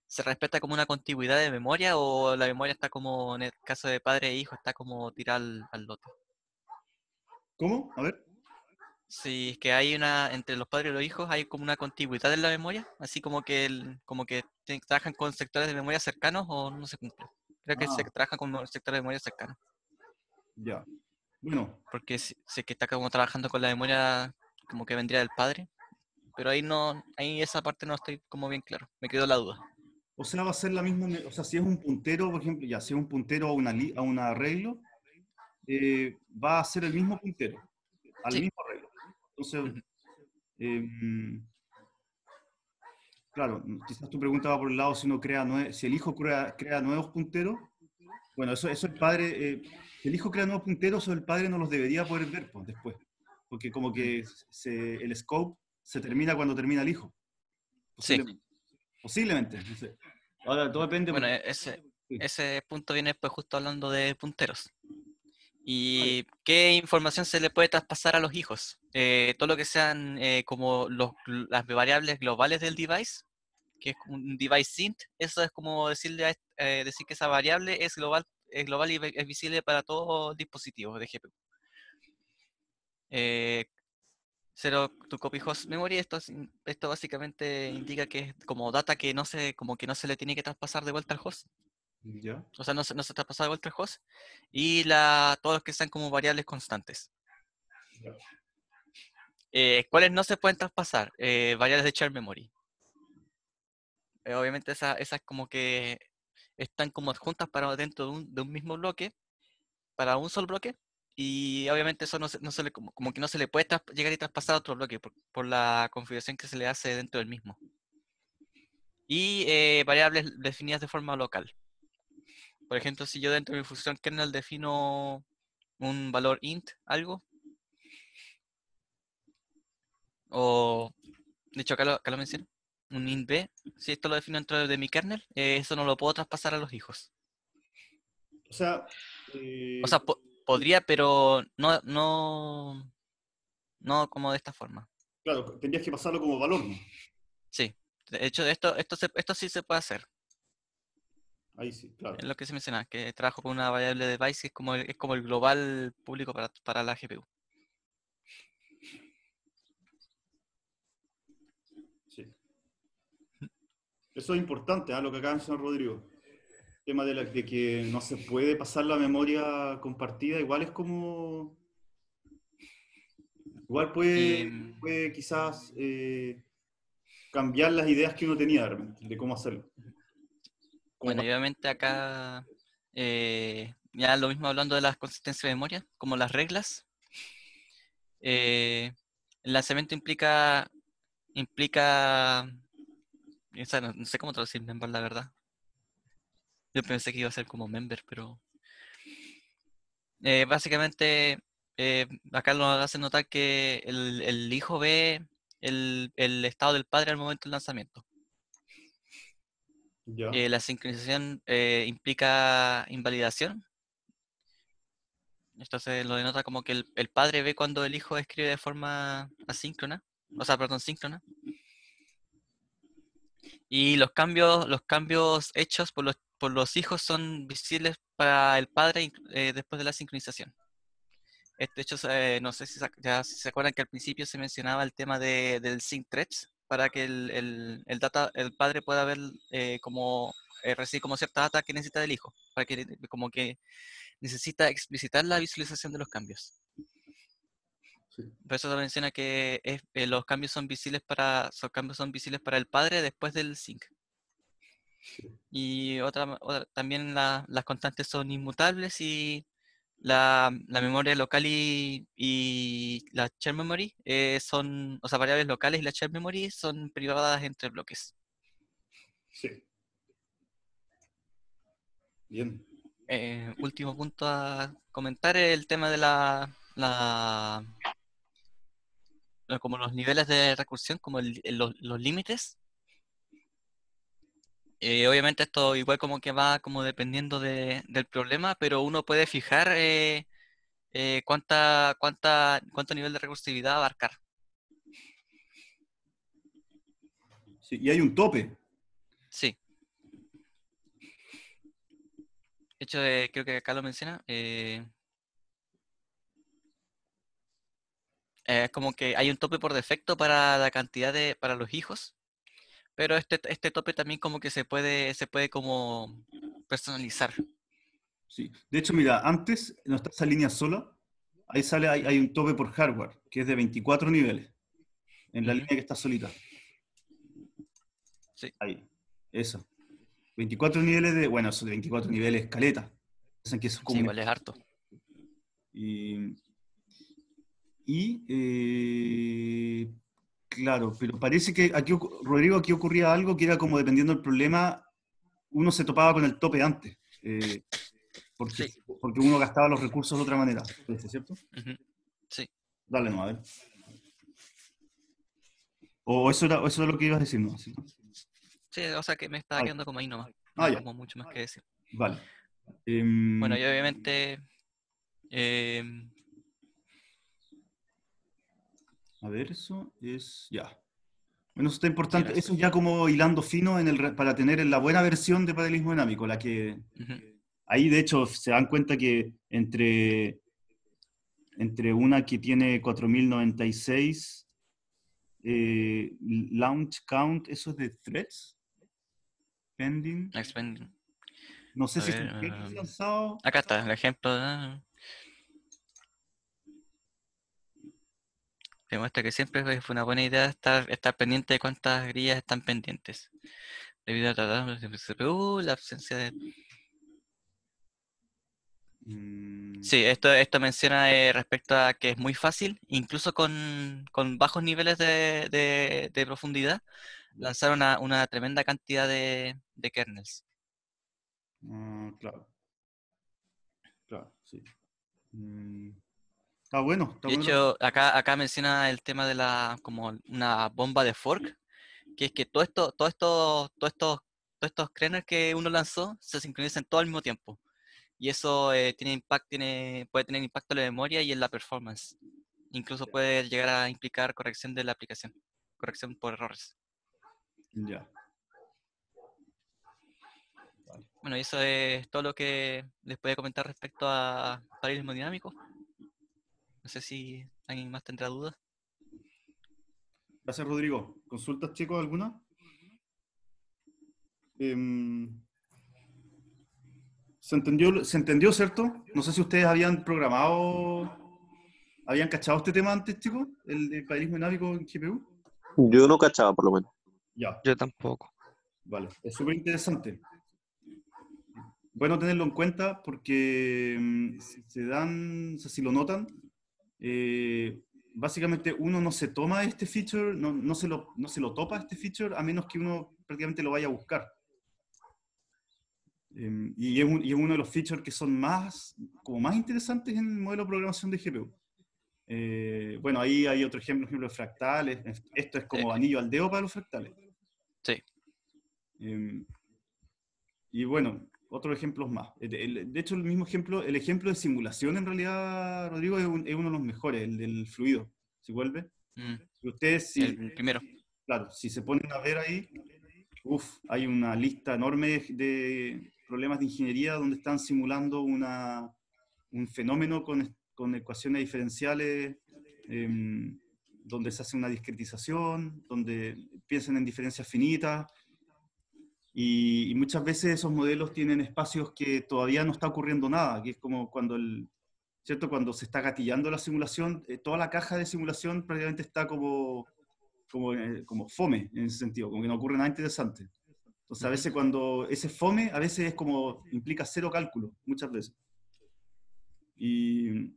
se respeta como una continuidad de memoria o la memoria está como, en el caso de padre e hijo, está como tirar al, lote. ¿Cómo? A ver. Si es que hay una, entre los padres y los hijos hay como una continuidad en la memoria, así como que como que trabajan con sectores de memoria cercanos o no se cumple. Creo que ah. se trabaja con sectores de memoria cercanos. Ya. Bueno. Porque sé que está como trabajando con la memoria como que vendría del padre, pero ahí no, ahí esa parte no estoy como bien claro, me quedó la duda. O sea, va a ser la misma, o sea, si es un puntero, por ejemplo, ya, si es un puntero a, una, a un arreglo, eh, va a ser el mismo puntero, al mismo arreglo. Entonces, em, claro, quizás tu pregunta va por el lado si no crea, si el hijo crea, nuevos punteros, bueno, eso, eso el padre... Eh, el hijo crea nuevos punteros o el padre no los debería poder ver pues, después, porque como que el scope se termina cuando termina el hijo. Posiblemente. Sí. Posiblemente. Ahora, todo depende. Bueno, ese, ese punto viene pues justo hablando de punteros. ¿Y qué información se le puede traspasar a los hijos? Eh, todo lo que sean eh, como las variables globales del device, que es un device synth, eso es como decirle a, eh, decir que esa variable es global es global y es visible para todos los dispositivos de GPU. Eh, Zero to copy host memory, esto, esto básicamente indica que es como data que no se, como que no se le tiene que traspasar de vuelta al host. O sea, no se, no se traspasa de vuelta al host. Y la, todos los que están como variables constantes. Eh, ¿Cuáles no se pueden traspasar? Eh, variables de shared memory. Eh, obviamente esa es como que están como adjuntas para dentro de un, de un mismo bloque, para un solo bloque, y obviamente eso no se, no se le, como, que no se le puede llegar y traspasar a otro bloque por, la configuración que se le hace dentro del mismo. Y eh, variables definidas de forma local. Por ejemplo, si yo dentro de mi función kernel defino un valor int, algo, o de hecho lo, acá lo menciono, un int si esto lo defino dentro de mi kernel, eh, eso no lo puedo traspasar a los hijos. O sea, eh, podría, pero no, no, no como de esta forma. Claro, tendrías que pasarlo como valor. Sí, de hecho, esto, esto, sí se puede hacer. Ahí sí, claro. Es lo que se menciona, que trabajo con una variable de device que es como el, es como el global público para la GPU. Eso es importante, ¿ah? lo que acaba de Rodrigo. El tema de, que no se puede pasar la memoria compartida, igual es como... Igual puede, quizás eh, cambiar las ideas que uno tenía de cómo hacerlo. bueno, obviamente acá, eh, ya lo mismo hablando de las consistencias de memoria, como las reglas. Eh, el lanzamiento implica, implica no, sé cómo traducir member, la verdad. Yo pensé que iba a ser como member, pero... Eh, básicamente, eh, acá lo hace notar que el, hijo ve el, estado del padre al momento del lanzamiento. Eh, la sincronización implica invalidación. Entonces lo denota como que el, el padre ve cuando el hijo escribe de forma asíncrona, o sea, perdón, síncrona. Y los cambios, los cambios hechos por los, por los hijos son visibles para el padre eh, después de la sincronización. Este hecho, eh, no sé si se, ya se acuerdan que al principio se mencionaba el tema del sync threads para que el, data, el padre pueda ver eh, como eh, recibir como cierta data que necesita del hijo, para que como que necesita explicitar la visualización de los cambios. Por eso se menciona que eh, los cambios son visibles para esos cambios son visibles para el padre después del SYNC. Y otra, también las constantes son inmutables y la, memoria local y, la shared memory eh, son, o sea, variables locales y la shared memory son privadas entre bloques. Sí. Bien. Eh, último punto a comentar el tema de la eh, como los niveles de recursión, como los, límites. Eh, obviamente esto igual como que va como dependiendo del problema, pero uno puede fijar eh, cuánta, cuánta, cuánto nivel de recursividad abarcar. Sí, y hay un tope. Sí. De hecho, creo que acá lo menciona. eh, como que hay un tope por defecto para la cantidad de, para los hijos, pero este, este tope también como que se puede, se puede como personalizar. Sí, de hecho, mira, antes no está esa línea sola, ahí sale, hay, un tope por hardware, que es de 24 niveles, en la línea que está solita. Sí. Ahí, eso. 24 niveles de, bueno, son 24 niveles caleta. Dicen que eso es como... Sí, harto. Y y eh, claro, pero parece que aquí, Rodrigo, aquí ocurría algo que era como dependiendo del problema, uno se topaba con el tope antes. Eh, porque, porque uno gastaba los recursos de otra manera, ¿cierto? Sí. Dale, no, a ver. O eso era, eso lo que ibas a decir, ¿no? Sí, o sea que me estaba quedando como ahí nomás. como ah, mucho más que decir. Vale. Em, bueno, yo obviamente em, a ver, eso es ya. Bueno, eso está importante. Eso es ya como hilando fino en el, para tener la buena versión de padelismo dinámico, la que... Ahí, de hecho, se dan cuenta que entre, entre una que tiene 4096 eh, launch count, ¿eso es de threads? Pending. Expending. No sé si es un um, lanzado. Acá está el ejemplo. De... Demuestra que siempre fue una buena idea estar, pendiente de cuántas grillas están pendientes. Debido a tratar la ausencia de... Mm. Sí, esto, esto menciona eh, respecto a que es muy fácil, incluso con, bajos niveles de, profundidad, lanzar una, tremenda cantidad de, kernels. Ah, claro. Claro, sí. Mm. Ah, está bueno. de hecho, acá, menciona el tema de la como una bomba de fork, que es que todo esto, todo esto, todos estos creners que uno lanzó se sincronizan todo al mismo tiempo. Y eso eh, tiene puede tener impacto en la memoria y en la performance. Incluso puede llegar a implicar corrección de la aplicación, corrección por errores. Ya. Bueno, eso es todo lo que les podía comentar respecto a paralelismo dinámico. No sé si alguien más tendrá dudas. Gracias, Rodrigo. ¿Consultas, chicos, alguna? Em, ¿se, entendió, ¿Se entendió, cierto? No sé si ustedes habían programado, habían cachado este tema antes, chicos, el de paidismo en GPU. Yo no cachaba, por lo menos. Ya. Yo tampoco. Vale, es súper interesante. Bueno tenerlo en cuenta porque em, se dan, si lo notan, eh, básicamente uno no se toma este feature, no, no, se lo, no se lo topa este feature a menos que uno prácticamente lo vaya a buscar. Em, y, es uno de los features que son más, como más interesantes en el modelo de programación de GPU. Eh, bueno, ahí hay otro ejemplo, ejemplo de fractales. Esto es como anillo al dedo para los fractales. Sí. Em, y bueno, otros ejemplos más. De hecho, el mismo ejemplo, el ejemplo de simulación en realidad, Rodrigo, es, uno de los mejores, el del fluido. si vuelve? Mm. Si ustedes, el primero. Claro, si se ponen a ver ahí, hay una lista enorme de problemas de ingeniería donde están simulando una, un fenómeno con, con ecuaciones diferenciales, em, donde se hace una discretización, donde piensan en diferencias finitas, y, muchas veces esos modelos tienen espacios que todavía no está ocurriendo nada, que es como cuando el, ¿cierto? Cuando se está gatillando la simulación, eh, toda la caja de simulación prácticamente está como, como, eh, como fome en ese sentido, como que no ocurre nada interesante. Entonces a veces cuando ese fome, a veces es como, implica cero cálculo, muchas veces. Y,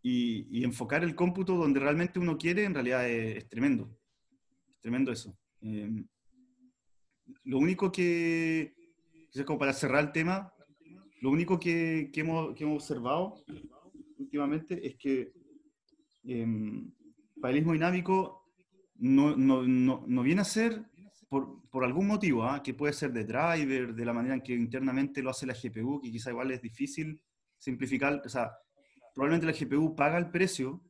y, enfocar el cómputo donde realmente uno quiere, en realidad eh, es, tremendo. Es tremendo eso. Em, lo único que, como para cerrar el tema, lo único que, que, hemos, que hemos, observado últimamente es que eh, em, paralelismo dinámico no, no, no, no, viene a ser por, por algún motivo, ¿ah? que puede ser de driver, de la manera en que internamente lo hace la GPU, que quizá igual es difícil simplificar, o sea, probablemente la GPU paga el precio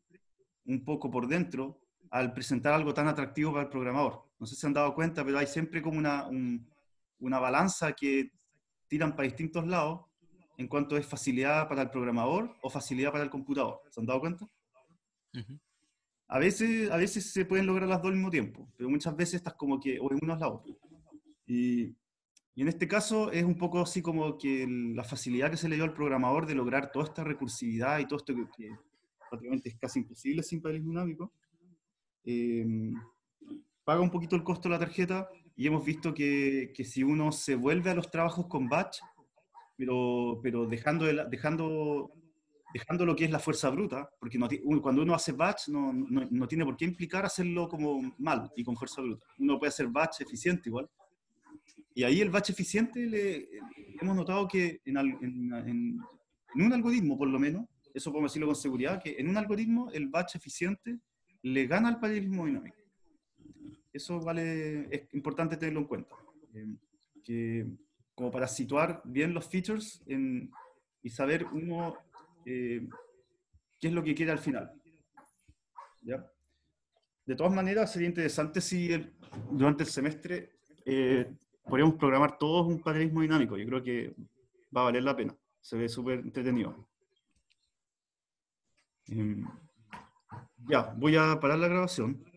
un poco por dentro al presentar algo tan atractivo para el programador no sé si han dado cuenta, pero hay siempre como una, una balanza que tiran para distintos lados en cuanto es facilidad para el programador o facilidad para el computador. ¿Se han dado cuenta? a, veces, a veces se pueden lograr las dos al mismo tiempo, pero muchas veces estás como que o en uno lados Y, y en este caso es un poco así como que la facilidad que se le dio al programador de lograr toda esta recursividad y todo esto que, prácticamente es casi imposible sin paralelismo dinámico. Eh, paga un poquito el costo de la tarjeta y hemos visto que, que si uno se vuelve a los trabajos con batch, pero, pero dejando, dejando, dejando lo que es la fuerza bruta, porque cuando uno hace batch no, no, tiene por qué implicar hacerlo como mal y con fuerza bruta. Uno puede hacer batch eficiente igual. Y ahí el batch eficiente le, hemos notado que en, en un algoritmo, por lo menos, eso podemos decirlo con seguridad, que en un algoritmo el batch eficiente le gana al paralelismo dinámico. Eso vale, es importante tenerlo en cuenta. Eh, que, como para situar bien los features y saber uno eh, qué es lo que quiere al final. ¿Ya? De todas maneras, sería interesante si durante el semestre eh, podríamos programar todos un panelismo dinámico. Yo creo que va a valer la pena. Se ve súper entretenido. Em, ya, voy a parar la grabación.